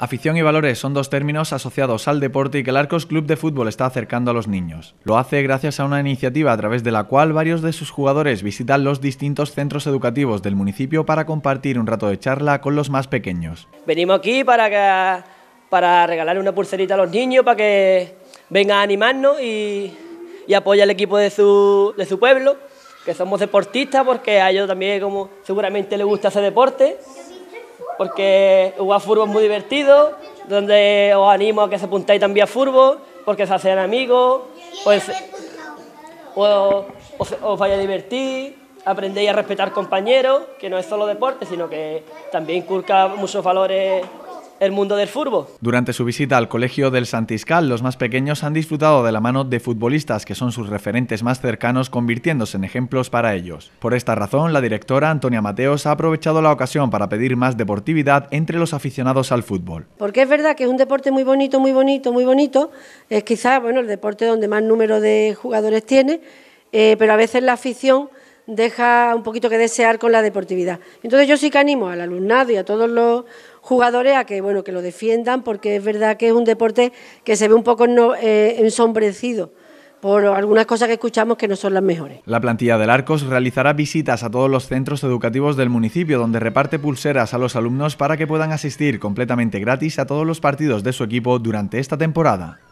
Afición y valores son dos términos asociados al deporte y que el Arcos Club de Fútbol está acercando a los niños. Lo hace gracias a una iniciativa a través de la cual varios de sus jugadores visitan los distintos centros educativos del municipio para compartir un rato de charla con los más pequeños. Venimos aquí para, para regalar una pulserita a los niños, para que vengan a animarnos y, y apoyen al equipo de su, de su pueblo, que somos deportistas porque a ellos también como seguramente les gusta hacer deporte porque jugar fútbol es muy divertido, donde os animo a que se apuntéis también a fútbol, porque se hacen amigos, pues, pues os, vaya a divertir, aprendéis a respetar compañeros, que no es solo deporte, sino que también inculca muchos valores el mundo del fútbol. Durante su visita al Colegio del Santiscal, los más pequeños han disfrutado de la mano de futbolistas que son sus referentes más cercanos, convirtiéndose en ejemplos para ellos. Por esta razón, la directora Antonia Mateos ha aprovechado la ocasión para pedir más deportividad entre los aficionados al fútbol. Porque es verdad que es un deporte muy bonito, muy bonito, muy bonito. Es quizás bueno, el deporte donde más número de jugadores tiene, eh, pero a veces la afición deja un poquito que desear con la deportividad. Entonces yo sí que animo al alumnado y a todos los jugadores a que, bueno, que lo defiendan, porque es verdad que es un deporte que se ve un poco eh, ensombrecido por algunas cosas que escuchamos que no son las mejores. La plantilla del Arcos realizará visitas a todos los centros educativos del municipio, donde reparte pulseras a los alumnos para que puedan asistir completamente gratis a todos los partidos de su equipo durante esta temporada.